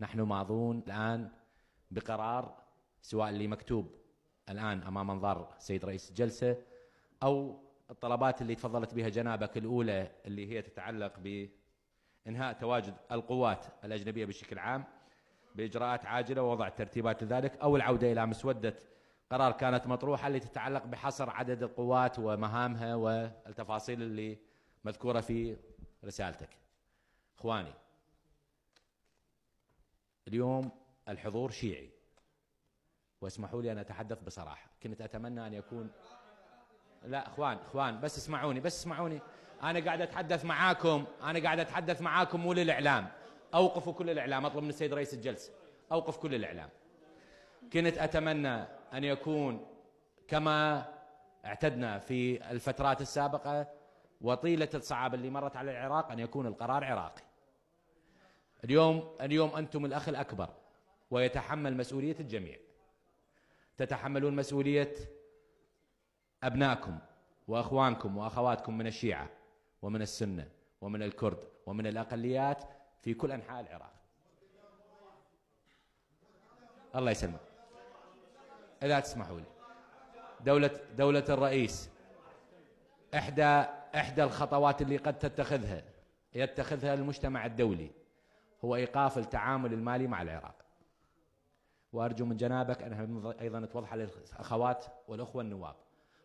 نحن ماضون الآن بقرار سواء اللي مكتوب الآن أمام انظار السيد رئيس الجلسة أو الطلبات اللي تفضلت بها جنابك الأولى اللي هي تتعلق بإنهاء تواجد القوات الأجنبية بشكل عام بإجراءات عاجلة ووضع ترتيبات لذلك أو العودة إلى مسودة قرار كانت مطروحة اللي تتعلق بحصر عدد القوات ومهامها والتفاصيل اللي مذكورة في رسالتك. إخواني اليوم الحضور شيعي واسمحوا لي أن أتحدث بصراحة كنت أتمنى أن يكون لا اخوان اخوان بس اسمعوني بس اسمعوني انا قاعد اتحدث معاكم انا قاعد اتحدث معاكم مو للاعلام اوقفوا كل الاعلام اطلب من السيد رئيس الجلسه اوقف كل الاعلام كنت اتمنى ان يكون كما اعتدنا في الفترات السابقه وطيله الصعاب اللي مرت على العراق ان يكون القرار عراقي اليوم اليوم أنتم الأخ الأكبر ويتحمل مسؤولية الجميع تتحملون مسؤولية أبنائكم وأخوانكم وأخواتكم من الشيعة ومن السنة ومن الكرد ومن الأقليات في كل أنحاء العراق الله يسلمك إذا تسمحوا لي دولة دولة الرئيس إحدى إحدى الخطوات اللي قد تتخذها يتخذها المجتمع الدولي هو إيقاف التعامل المالي مع العراق وأرجو من جنابك أنها أيضا توضح للأخوات والأخوة النواب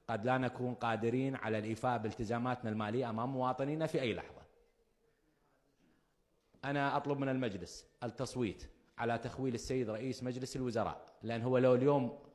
قد لا نكون قادرين على الإيفاء بالتزاماتنا المالية أمام مواطنينا في أي لحظة أنا أطلب من المجلس التصويت على تخويل السيد رئيس مجلس الوزراء لأن هو لو اليوم